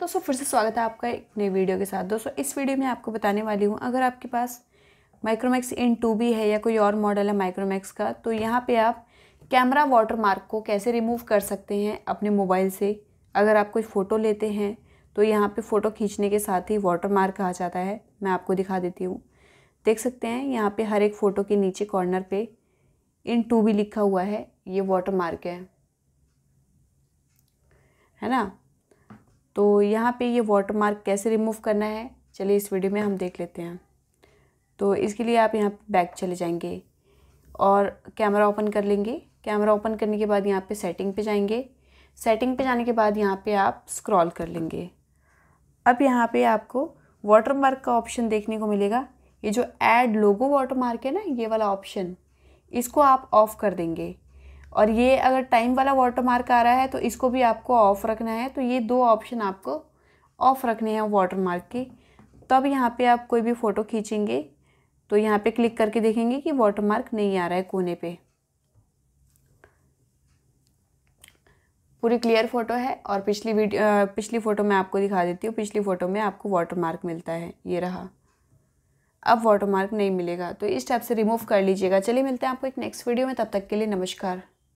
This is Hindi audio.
दोस्तों फिर से स्वागत है आपका एक नई वीडियो के साथ दोस्तों इस वीडियो में आपको बताने वाली हूँ अगर आपके पास माइक्रोमैक्स इन टू भी है या कोई और मॉडल है माइक्रोमैक्स का तो यहाँ पे आप कैमरा वाटर मार्क को कैसे रिमूव कर सकते हैं अपने मोबाइल से अगर आप कोई फ़ोटो लेते हैं तो यहाँ पर फ़ोटो खींचने के साथ ही वाटर मार्क कहा जाता है मैं आपको दिखा देती हूँ देख सकते हैं यहाँ पर हर एक फ़ोटो के नीचे कॉर्नर पर इन टू भी लिखा हुआ है ये वाटर मार्क है है ना तो यहाँ पे ये वाटर मार्क कैसे रिमूव करना है चलिए इस वीडियो में हम देख लेते हैं तो इसके लिए आप यहाँ बैक चले जाएंगे और कैमरा ओपन कर लेंगे कैमरा ओपन करने के बाद यहाँ पे सेटिंग पे जाएंगे सेटिंग पे जाने के बाद यहाँ पे आप स्क्रॉल कर लेंगे अब यहाँ पे आपको वाटर मार्क का ऑप्शन देखने को मिलेगा ये जो ऐड लोगो वाटर मार्क है ना ये वाला ऑप्शन इसको आप ऑफ़ कर देंगे और ये अगर टाइम वाला वाटर मार्क आ रहा है तो इसको भी आपको ऑफ़ रखना है तो ये दो ऑप्शन आपको ऑफ़ रखने हैं वाटर मार्क के तब यहाँ पे आप कोई भी फ़ोटो खींचेंगे तो यहाँ पे क्लिक करके देखेंगे कि वाटर मार्क नहीं आ रहा है कोने पे पूरी क्लियर फ़ोटो है और पिछली वीडियो पिछली फ़ोटो मैं आपको दिखा देती हूँ पिछली फ़ोटो में आपको वाटर मार्क मिलता है ये रहा अब वाटर मार्क नहीं मिलेगा तो इस टाइप से रिमूव कर लीजिएगा चलिए मिलते हैं आपको एक नेक्स्ट वीडियो में तब तक के लिए नमस्कार